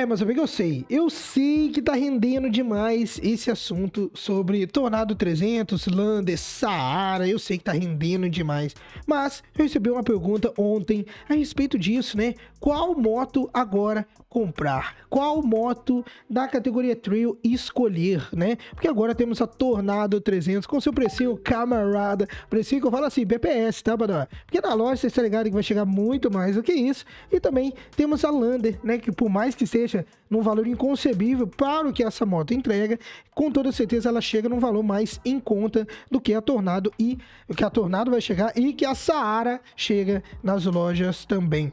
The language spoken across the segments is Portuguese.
É, mas amigo, eu sei. Eu sei que tá rendendo demais esse assunto sobre Tornado 300, Lander, Saara. Eu sei que tá rendendo demais. Mas eu recebi uma pergunta ontem a respeito disso, né? Qual moto agora comprar? Qual moto da categoria Trail escolher, né? Porque agora temos a Tornado 300 com seu precinho camarada. Precinho que eu falo assim, BPS, tá, Badó? Porque na loja você está ligado que vai chegar muito mais do que isso. E também temos a Lander, né? Que por mais que seja deixa num valor inconcebível para o que essa moto entrega. Com toda certeza ela chega num valor mais em conta do que a Tornado e que a Tornado vai chegar e que a Saara chega nas lojas também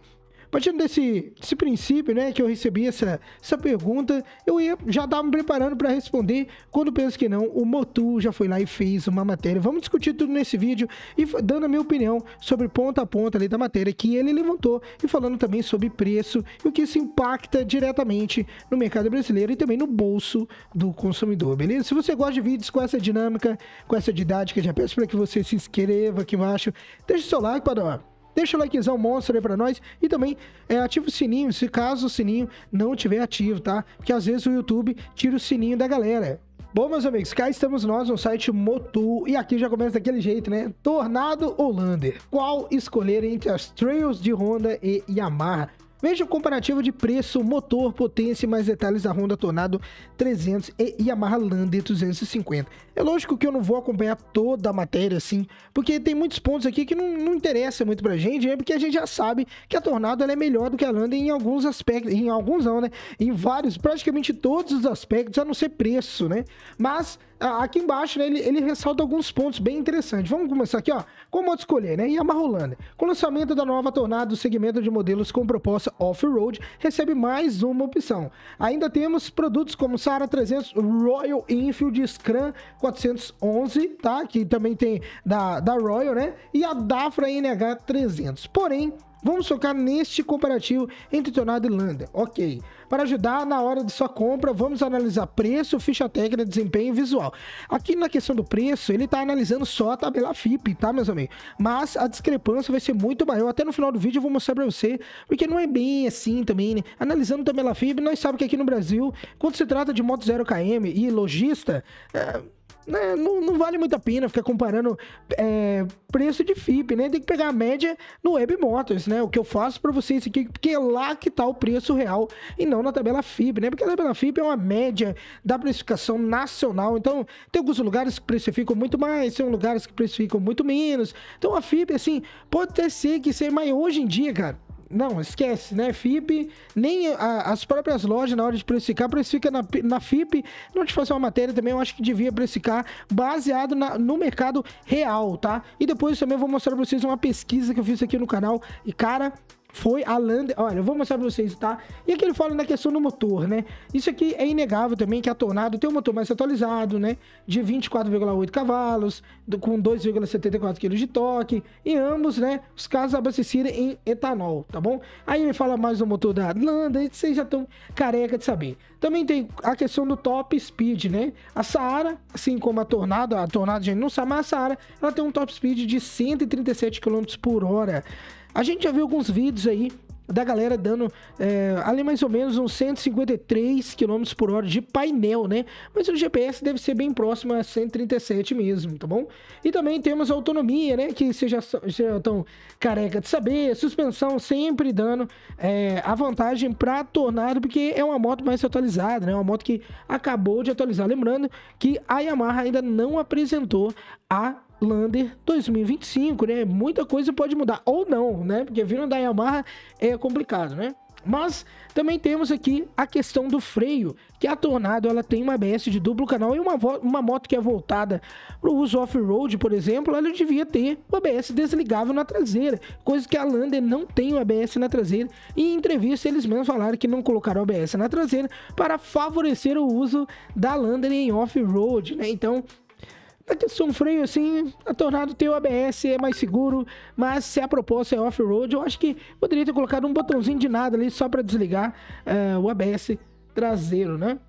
partindo desse, desse princípio, né, que eu recebi essa, essa pergunta, eu ia já estava me preparando para responder. Quando penso que não, o Motu já foi lá e fez uma matéria. Vamos discutir tudo nesse vídeo e dando a minha opinião sobre ponta a ponta ali da matéria que ele levantou e falando também sobre preço e o que isso impacta diretamente no mercado brasileiro e também no bolso do consumidor, beleza? Se você gosta de vídeos com essa dinâmica, com essa didática, já peço para que você se inscreva aqui embaixo, deixe seu like, para Deixa o likezão monstro aí pra nós. E também é, ativa o sininho, se caso o sininho não tiver ativo, tá? Porque às vezes o YouTube tira o sininho da galera. Bom, meus amigos, cá estamos nós no site Motu e aqui já começa daquele jeito, né? Tornado ou Lander? Qual escolher entre as trails de Honda e Yamaha? Veja o comparativo de preço, motor, potência e mais detalhes da Honda Tornado 300 e Yamaha Lander 250. É lógico que eu não vou acompanhar toda a matéria assim, porque tem muitos pontos aqui que não, não interessa muito pra gente, né? porque a gente já sabe que a Tornado é melhor do que a Lander em alguns aspectos, em alguns não, né? Em vários, praticamente todos os aspectos, a não ser preço, né? Mas ah, aqui embaixo, né, ele, ele ressalta alguns pontos bem interessantes. Vamos começar aqui, ó. Como moto escolher, né? Yamaha Holanda. Com o lançamento da nova Tornado, o segmento de modelos com proposta off-road recebe mais uma opção. Ainda temos produtos como Sara 300 Royal Enfield Scram 411, tá? Que também tem da, da Royal, né? E a Dafra NH 300. Porém, Vamos focar neste comparativo entre Tornado e Lander. Ok. Para ajudar na hora de sua compra, vamos analisar preço, ficha técnica, desempenho e visual. Aqui na questão do preço, ele está analisando só a tabela FIP, tá, meus amigos? Mas a discrepância vai ser muito maior. Até no final do vídeo eu vou mostrar para você, porque não é bem assim também, né? Analisando a tabela FIP, nós sabemos que aqui no Brasil, quando se trata de moto 0km e lojista, é né, não, não, vale muito a pena ficar comparando é, preço de FIP, né? Tem que pegar a média no Web Motors, né? O que eu faço para vocês aqui, porque é lá que tá o preço real e não na tabela FIP, né? Porque a tabela FIP é uma média da precificação nacional. Então, tem alguns lugares que precificam muito mais, tem lugares que precificam muito menos. Então, a FIP, assim, pode até ser que seja, mas hoje em dia, cara, não, esquece, né? FIP, nem a, as próprias lojas, na hora de precificar, precifica na, na FIP. Não te fazer uma matéria também, eu acho que devia precificar baseado na, no mercado real, tá? E depois também vou mostrar pra vocês uma pesquisa que eu fiz aqui no canal. E, cara, foi a Land... Olha, eu vou mostrar pra vocês, tá? E aqui ele fala na questão do motor, né? Isso aqui é inegável também que a Tornado tem um motor mais atualizado, né? De 24,8 cavalos, com 2,74 kg de torque, e ambos, né? Os carros abastecidos em etanol, tá bom? Aí ele fala mais do motor da Landa, e vocês já estão careca de saber. Também tem a questão do top speed, né? A Saara, assim como a Tornado, a Tornado a gente não sabe, mas a Saara, ela tem um top speed de 137 km por hora. A gente já viu alguns vídeos aí da galera dando é, ali mais ou menos uns 153 km por hora de painel, né? Mas o GPS deve ser bem próximo a 137 mesmo, tá bom? E também temos a autonomia, né? Que vocês já, já estão careca de saber. Suspensão sempre dando é, a vantagem para Tornado, porque é uma moto mais atualizada, né? Uma moto que acabou de atualizar. Lembrando que a Yamaha ainda não apresentou a Lander 2025, né? Muita coisa pode mudar, ou não, né? Porque viram da Yamaha é complicado, né? Mas também temos aqui a questão do freio, que a Tornado ela tem uma ABS de duplo canal e uma, uma moto que é voltada para o uso off-road, por exemplo, ela devia ter o ABS desligável na traseira, coisa que a Lander não tem o ABS na traseira. E em entrevista eles mesmos falaram que não colocaram o ABS na traseira para favorecer o uso da Lander em off-road, né? Então questão do freio, assim, a Tornado tem o ABS, é mais seguro, mas se a proposta é off-road, eu acho que poderia ter colocado um botãozinho de nada ali só para desligar uh, o ABS traseiro, né?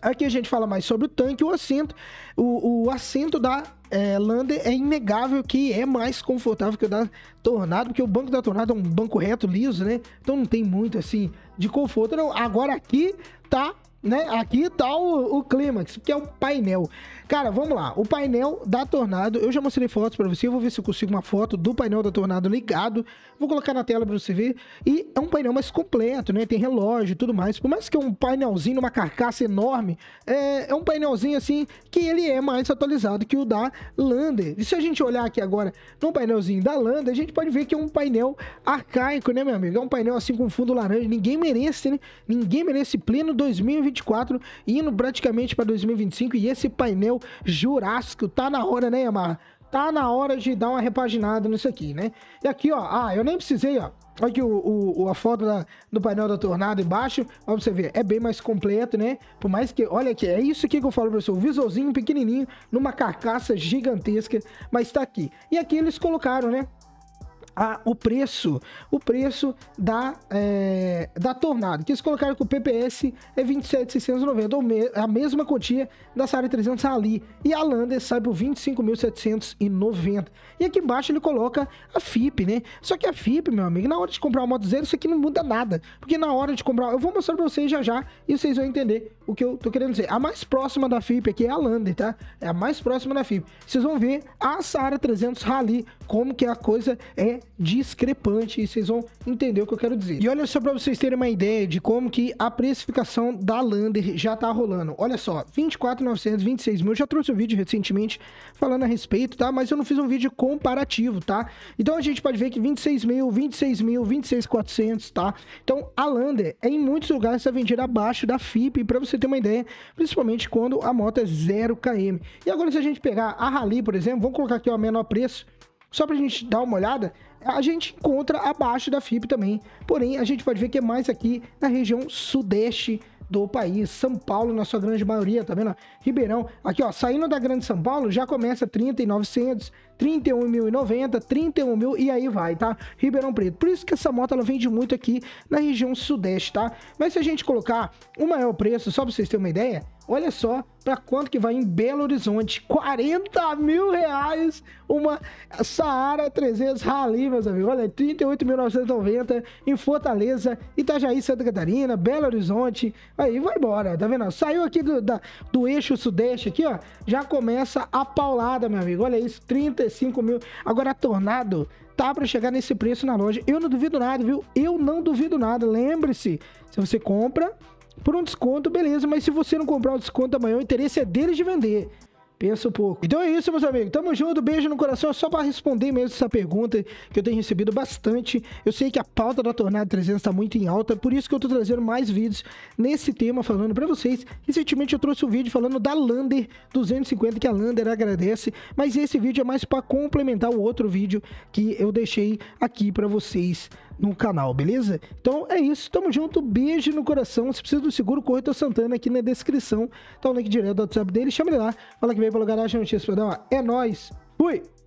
Aqui a gente fala mais sobre o tanque, o assento. O, o assento da é, Lander é inegável que é mais confortável que o da Tornado, porque o banco da Tornado é um banco reto liso, né? Então não tem muito assim de conforto, não. Agora aqui tá né? Aqui tá o, o clímax, que é o painel. Cara, vamos lá. O painel da Tornado, eu já mostrei fotos para você, eu vou ver se eu consigo uma foto do painel da Tornado ligado. Vou colocar na tela para você ver. E é um painel mais completo, né? Tem relógio e tudo mais. Por mais que é um painelzinho, uma carcaça enorme, é, é um painelzinho assim que ele é mais atualizado que o da Lander. E se a gente olhar aqui agora no painelzinho da Lander, a gente pode ver que é um painel arcaico, né, meu amigo? É um painel assim com fundo laranja. Ninguém merece, né? Ninguém merece pleno 2020 2024, indo praticamente para 2025. E esse painel jurássico tá na hora, né, Yamaha? Tá na hora de dar uma repaginada nisso aqui, né? E aqui, ó, ah, eu nem precisei, ó. Olha aqui o, o, a foto da, do painel da Tornado embaixo. Ó, pra você ver, é bem mais completo, né? Por mais que, olha aqui, é isso aqui que eu falo pra você. O visualzinho pequenininho, numa carcaça gigantesca, mas tá aqui. E aqui eles colocaram, né? a, o preço, o preço da, é, da Tornado, que eles colocaram que o PPS é 27.690, ou me, a mesma quantia da Sara 300 ali, e a Lander sai por 25.790. E aqui embaixo ele coloca a FIP, né? Só que a FIP, meu amigo, na hora de comprar o moto zero, isso aqui não muda nada, porque na hora de comprar, eu vou mostrar para vocês já já, e vocês vão entender o que eu tô querendo dizer. A mais próxima da FIP aqui é a Lander, tá? É a mais próxima da FIP. Vocês vão ver a Sara 300 Rally como que a coisa é discrepante e vocês vão entender o que eu quero dizer. E olha só para vocês terem uma ideia de como que a precificação da Lander já tá rolando. Olha só, 24.900, 26 mil, já trouxe um vídeo recentemente falando a respeito, tá? Mas eu não fiz um vídeo comparativo, tá? Então a gente pode ver que 26 mil, 26 mil, 26.400, tá? Então a Lander é em muitos lugares está vendida abaixo da FIP, para você ter uma ideia, principalmente quando a moto é 0 km. E agora se a gente pegar a Rally, por exemplo, vamos colocar aqui o menor preço, só para a gente dar uma olhada, a gente encontra abaixo da FIP também. Porém, a gente pode ver que é mais aqui na região sudeste do país, São Paulo na sua grande maioria, tá vendo? Ribeirão, aqui ó, saindo da Grande São Paulo já começa 30 e 900, 31.090, 31 mil e aí vai, tá? Ribeirão Preto. Por isso que essa moto ela vende muito aqui na região sudeste, tá? Mas se a gente colocar o maior preço, só para vocês terem uma ideia, olha só para quanto que vai em Belo Horizonte, 40 mil reais uma Saara 300 Rally, meus amigos, olha, 38.990 em Fortaleza, Itajaí, Santa Catarina, Belo Horizonte, aí vai embora, tá vendo? Saiu aqui do, da, do eixo sudeste aqui, ó, já começa a paulada, meu amigo, olha isso, 30, 5 mil. Agora a Tornado tá para chegar nesse preço na loja. Eu não duvido nada, viu? Eu não duvido nada. Lembre-se, se você compra por um desconto, beleza, mas se você não comprar o desconto amanhã, o interesse é deles de vender. Pensa um pouco. Então é isso, meus amigos. Tamo junto, beijo no coração. É só para responder mesmo essa pergunta que eu tenho recebido bastante. Eu sei que a pauta da Tornado 300 tá muito em alta, por isso que eu tô trazendo mais vídeos nesse tema falando para vocês. Recentemente eu trouxe um vídeo falando da Lander 250 que a Lander agradece, mas esse vídeo é mais para complementar o outro vídeo que eu deixei aqui para vocês no canal, beleza? Então é isso, tamo junto, beijo no coração. Se precisa do seguro, corretor Santana aqui na descrição. Tá o link direto do WhatsApp dele, chama ele lá. Fala que veio pelo Garagem não pra dar É nóis, fui!